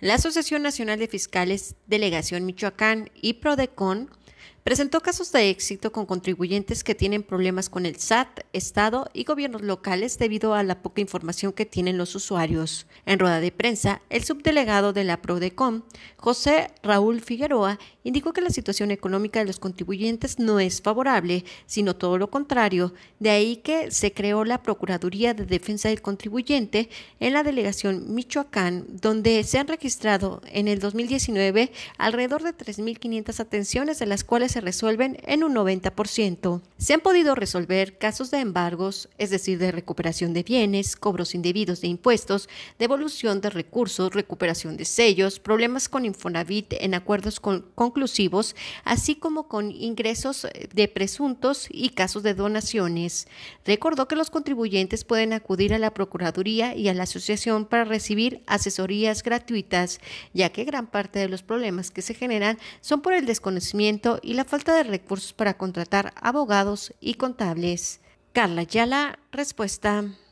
La Asociación Nacional de Fiscales Delegación Michoacán y Prodecon Presentó casos de éxito con contribuyentes que tienen problemas con el SAT, Estado y gobiernos locales debido a la poca información que tienen los usuarios. En rueda de prensa, el subdelegado de la PRODECOM, José Raúl Figueroa, indicó que la situación económica de los contribuyentes no es favorable, sino todo lo contrario. De ahí que se creó la Procuraduría de Defensa del Contribuyente en la delegación Michoacán, donde se han registrado en el 2019 alrededor de 3.500 atenciones, de las cuales se resuelven en un 90%. Se han podido resolver casos de embargos, es decir, de recuperación de bienes, cobros indebidos de impuestos, devolución de recursos, recuperación de sellos, problemas con Infonavit en acuerdos conclusivos, así como con ingresos eh, de presuntos y casos de donaciones. Recordó que los contribuyentes pueden acudir a la Procuraduría y a la Asociación para recibir asesorías gratuitas, ya que gran parte de los problemas que se generan son por el desconocimiento y la falta de recursos para contratar abogados y contables. Carla Yala, respuesta.